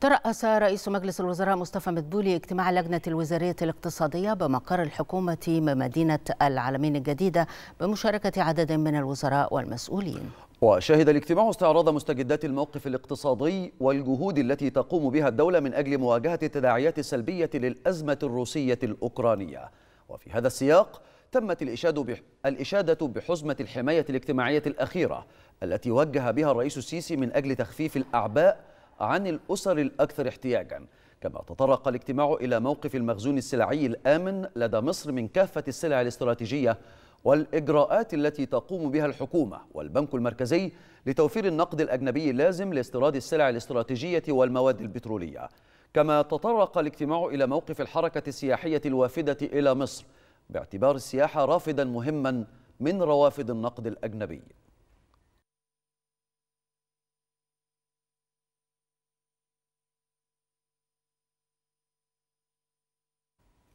ترأس رئيس مجلس الوزراء مصطفى مدبولي اجتماع لجنة الوزارية الاقتصادية بمقر الحكومة بمدينة العالمين الجديدة بمشاركة عدد من الوزراء والمسؤولين وشهد الاجتماع استعراض مستجدات الموقف الاقتصادي والجهود التي تقوم بها الدولة من أجل مواجهة التداعيات السلبية للأزمة الروسية الأوكرانية وفي هذا السياق تمت الإشادة بحزمة الحماية الاجتماعية الأخيرة التي وجه بها الرئيس السيسي من أجل تخفيف الأعباء عن الأسر الأكثر احتياجاً كما تطرق الاجتماع إلى موقف المخزون السلعي الآمن لدى مصر من كافة السلع الاستراتيجية والإجراءات التي تقوم بها الحكومة والبنك المركزي لتوفير النقد الأجنبي اللازم لاستيراد السلع الاستراتيجية والمواد البترولية كما تطرق الاجتماع إلى موقف الحركة السياحية الوافدة إلى مصر باعتبار السياحة رافدا مهما من روافد النقد الأجنبي